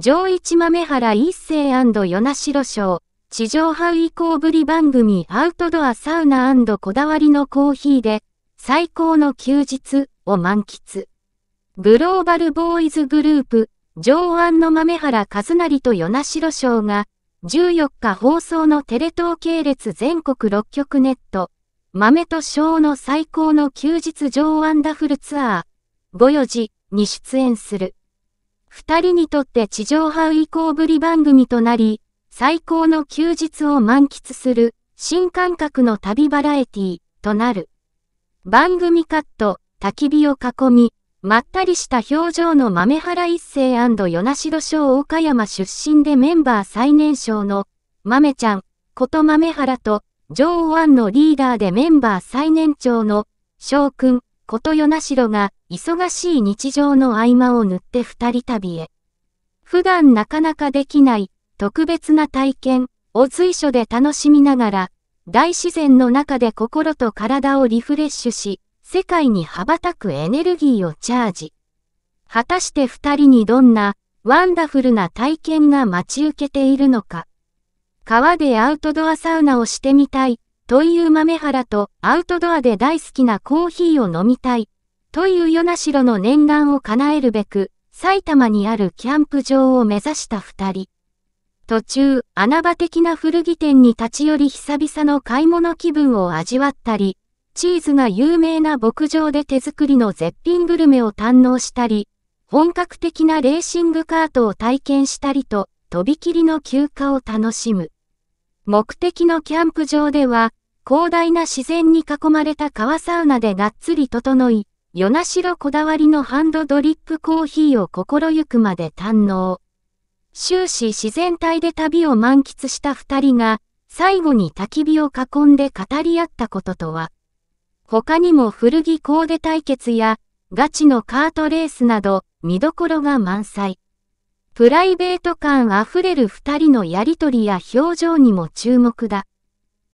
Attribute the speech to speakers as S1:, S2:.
S1: 上一豆原一世与那城賞、地上波以降ぶり番組アウトドアサウナこだわりのコーヒーで、最高の休日を満喫。グローバルボーイズグループ、上腕の豆原和成と与那城賞が、14日放送のテレ東系列全国6局ネット、豆と賞の最高の休日上腕ダフルツアー、5 4時に出演する。二人にとって地上波以降ぶり番組となり、最高の休日を満喫する新感覚の旅バラエティとなる。番組カット、焚き火を囲み、まったりした表情の豆原一世与那城省岡山出身でメンバー最年少の豆ちゃんこと豆原と女王湾のリーダーでメンバー最年長の翔くんこと与那城が忙しい日常の合間を縫って二人旅へ。普段なかなかできない特別な体験を随所で楽しみながら、大自然の中で心と体をリフレッシュし、世界に羽ばたくエネルギーをチャージ。果たして二人にどんなワンダフルな体験が待ち受けているのか。川でアウトドアサウナをしてみたいという豆原とアウトドアで大好きなコーヒーを飲みたいという与那城の念願を叶えるべく、埼玉にあるキャンプ場を目指した二人。途中、穴場的な古着店に立ち寄り久々の買い物気分を味わったり、チーズが有名な牧場で手作りの絶品グルメを堪能したり、本格的なレーシングカートを体験したりと、とびきりの休暇を楽しむ。目的のキャンプ場では、広大な自然に囲まれた川サウナでがっつり整い、与那城こだわりのハンドドリップコーヒーを心ゆくまで堪能。終始自然体で旅を満喫した二人が、最後に焚き火を囲んで語り合ったこととは、他にも古着コーデ対決や、ガチのカートレースなど、見どころが満載。プライベート感あふれる二人のやりとりや表情にも注目だ。